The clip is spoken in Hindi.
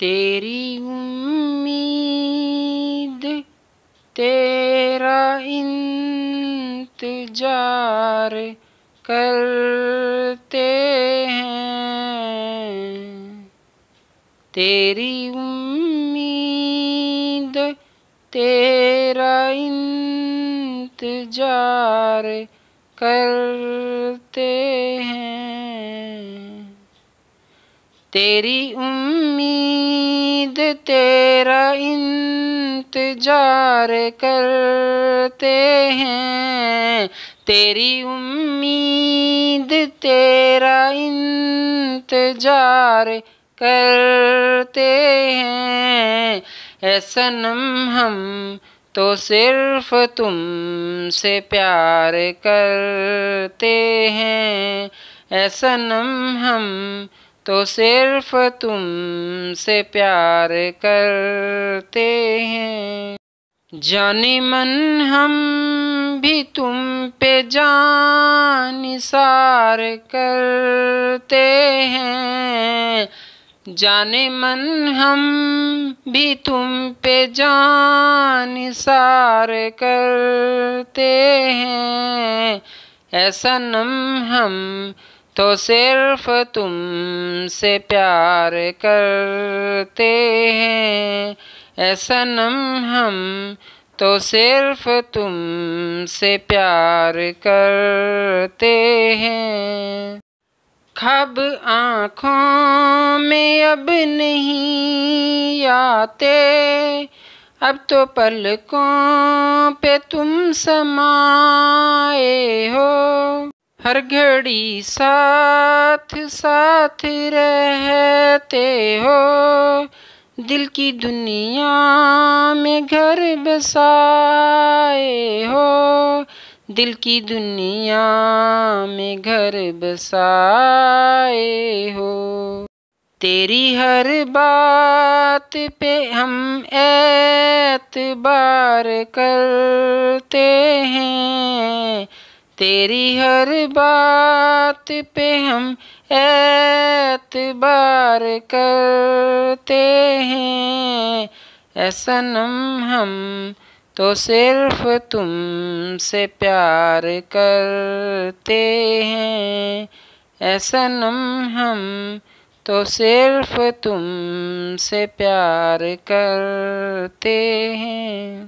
तेरी उम्मीद तेरा इंतजार करते हैं तेरी उम्मीद तेरा इंतजार करते हैं तेरी उम्मीद तेरा इंतजार करते हैं तेरी उम्मीद तेरा इंतजार करते हैं ऐसनम हम तो सिर्फ तुम से प्यार करते हैं ऐसनम हम तो सिर्फ तुम से प्यार करते हैं जाने मन हम भी तुम पे जान सार करते हैं जाने मन हम भी तुम पे जान सार करते हैं ऐसा नम हम तो सिर्फ तुम से प्यार करते हैं ऐसा नम हम तो सिर्फ तुम से प्यार करते हैं खब आँखों में अब नहीं आते अब तो पलकों पे तुम समाए हो हर घड़ी साथ साथ रहते हो दिल की दुनिया में घर बसाए हो दिल की दुनिया में घर बसाए हो तेरी हर बात पे हम एतबार करते हैं तेरी हर बात पे हम एतबार करते हैं नम हम तो सिर्फ तुम से प्यार करते हैं नम हम तो सिर्फ तुम से प्यार करते हैं